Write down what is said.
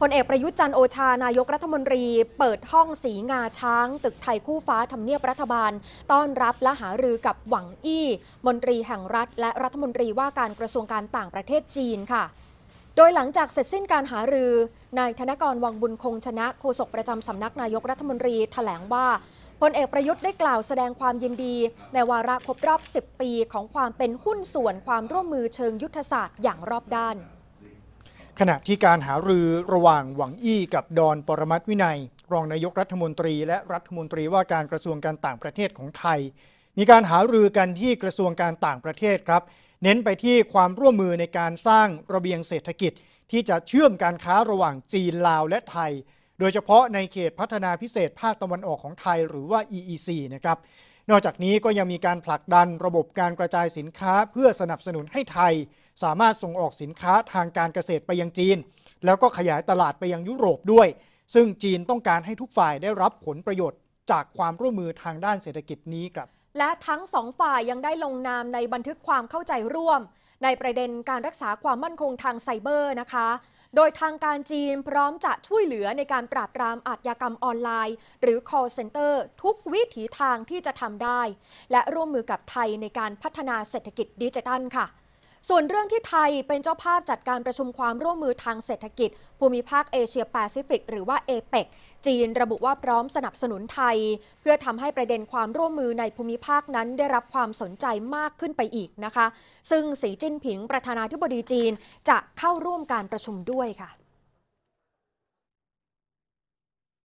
พลเอกประยุทธ์จันโอชานายกรัฐมนตรีเปิดห้องสีงาช้าง ตึกไทยคู่ฟ้าทำเนียบรัฐบาล ต้อนรับและหารือกับหวังอี้ มนตรีแห่งรัฐ และรัฐมนตรีว่าการกระทรวงการต่างประเทศจีนค่ะ โดยหลังจากเสร็จสิ้นการหารือนายธนกรวังบุญคงชนะโฆษกประจำสำนักนายกรัฐมนตรีถแถลงว่าพลเอกประยุทธ์ได้กล่าวแสดงความยินดี ในวาระครบรอบ 10 ปีของความเป็นหุ้นส่วนความร่วมมือเชิงยุทธศาสตร์อย่างรอบด้านขณะที่การหารือระหว่างหวังอี้กับดอนปรมัตวินัย รองนายกรัฐมนตรีและรัฐมนตรีว่าการกระทรวงการต่างประเทศของไทย มีการหารือกันที่กระทรวงการต่างประเทศครับ เน้นไปที่ความร่วมมือในการสร้างระเบียงเศรษฐกิจ ที่จะเชื่อมการค้าระหว่างจีนลาวและไทยโดยเฉพาะในเขตพัฒนาพิเศษภาคตะวันออกของไทย หรือว่า EEC นะครับ นอกจากนี้ก็ยังมีการผลักดันระบบการกระจายสินค้าเพื่อสนับสนุนให้ไทย สามารถส่งออกสินค้าทางการเกษตรไปยังจีน แล้วก็ขยายตลาดไปยังยุโรปด้วย ซึ่งจีนต้องการให้ทุกฝ่ายได้รับผลประโยชน์จากความร่วมมือทางด้านเศรษฐกิจนี้ครับและทั้งสองฝ่ายยังได้ลงนามในบันทึกความเข้าใจร่วมในประเด็นการรักษาความมั่นคงทางไซเบอร์นะคะโดยทางการจีนพร้อมจะช่วยเหลือในการปราบปรามอาชญากรรมออนไลน์ หรือ call center ทุกวิถีทางที่จะทำได้ และร่วมมือกับไทยในการพัฒนาเศรษฐกิจดิจิทัลค่ะส่วนเรื่องที่ไทยเป็นเจ้าภาพจัดการประชุมความร่วมมือทางเศรษฐกิจภูมิภาคเอเชียแปซิฟิก หรือว่าเอเปกจีนระบุว่าพร้อมสนับสนุนไทย เพื่อทำให้ประเด็นความร่วมมือในภูมิภาคนั้นได้รับความสนใจมากขึ้นไปอีกนะคะ ซึ่งสีจิ้นผิงประธานาธิบดีจีนจะเข้าร่วมการประชุมด้วยค่ะ